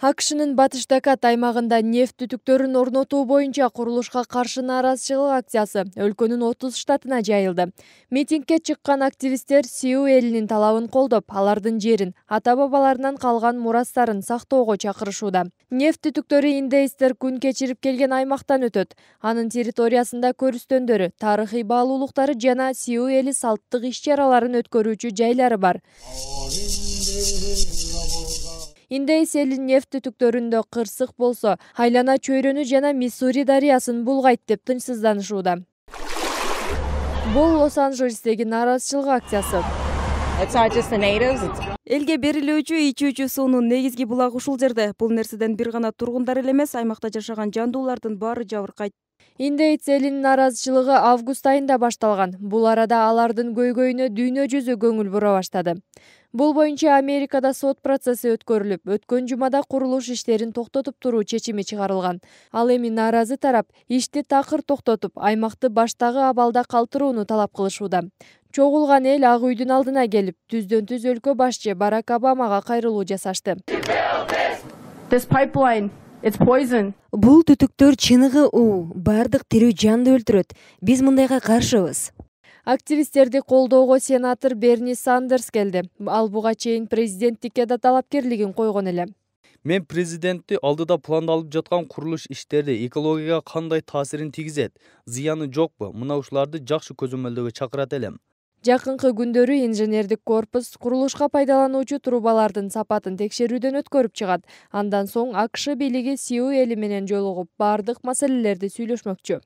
акшнын батыш дакат аймагында нефть түтүктөрүн орнотуу боюнча курулушка каршы нааразычылык акциясы өлкөнүн отуз штатына жайылды митингге чыккан активисттер сиу элинин талабын колдоп алардын жерин ата бабаларынан калган мурастарын сактоого чакырышууда нефть түтүктөрү индеистер күн кечирип келген аймактан өтөт анын территориясында көрүстөндөрү тарыхый баалуулуктары жана сиу эли салттык иш чараларын өткөрүүчү жайлары бар индеец эли нефть түтүктөрүндө кырсык болсо айлана чөйрөнү жана миссури дарыясын булгайт деп тынчсызданышууда бул лос анджелестеги нааразычылык акциясы элге берилүүчү ичүүчү суунун негизги булагы ушул жерде бул нерседен бир гана тургундар эле эмес аймакта жашаган жандуулардын баары жабыркайт индеец элнин нааразычылыгы август айында башталган бул арада алардын көйгөйүнө дүйнө жүзү көңүл бура баштады бул боюнча америкада сот процесси өткөрүлүп өткөн жумада курулуш иштерин токтотуп туруу чечими чыгарылган ал эми нааразы тарап ишти такыр токтотуп аймакты баштагы абалда калтырууну талап кылышууда чогулган эл ак үйдүн алдына келип түздөн түз өлкө башчы барак обамага кайрылуу жасашты бул түтүктөр чыныгы уу баардык тирүү жанды өлтүрөт биз мындайга каршыбыз активисттерди колдоого сенатор берни сандерс келді. ал буга чейин президенттикке да талапкерлигин койгон эле мен президентти алдыда пландалып жаткан курулуш иштери экологияга кандай таасирин тийгизет зыяны жокпу мына ушуларды жакшы көзөмөлдөөгө чакырат элем жакынкы күндөрү инженердик корпус курулушка пайдалануучу трубалардын сапатын текшерүүдөн өткөрүп чыгат андан соң акш бийлиги сиу эли менен жолугуп баардык маселелерди сүйлөшмөкчү